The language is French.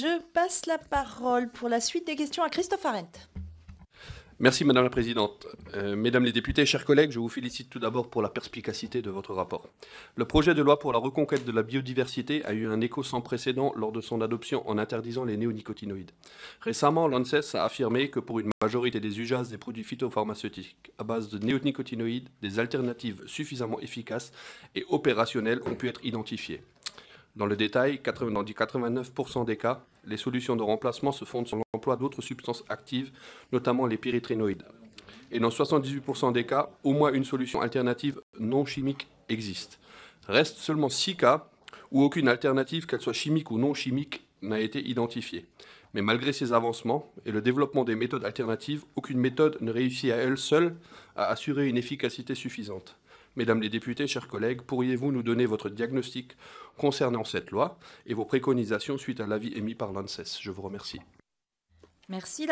Je passe la parole pour la suite des questions à Christophe Arendt. Merci Madame la Présidente. Euh, mesdames les députés, chers collègues, je vous félicite tout d'abord pour la perspicacité de votre rapport. Le projet de loi pour la reconquête de la biodiversité a eu un écho sans précédent lors de son adoption en interdisant les néonicotinoïdes. Récemment, l'ANSES a affirmé que pour une majorité des usages des produits phytopharmaceutiques à base de néonicotinoïdes, des alternatives suffisamment efficaces et opérationnelles ont pu être identifiées. Dans le détail, dans 89% des cas, les solutions de remplacement se fondent sur l'emploi d'autres substances actives, notamment les pyrétrinoïdes. Et dans 78% des cas, au moins une solution alternative non chimique existe. Restent seulement 6 cas où aucune alternative, qu'elle soit chimique ou non chimique, n'a été identifiée. Mais malgré ces avancements et le développement des méthodes alternatives, aucune méthode ne réussit à elle seule à assurer une efficacité suffisante. Mesdames les députés, chers collègues, pourriez-vous nous donner votre diagnostic concernant cette loi et vos préconisations suite à l'avis émis par l'ANSES Je vous remercie. Merci.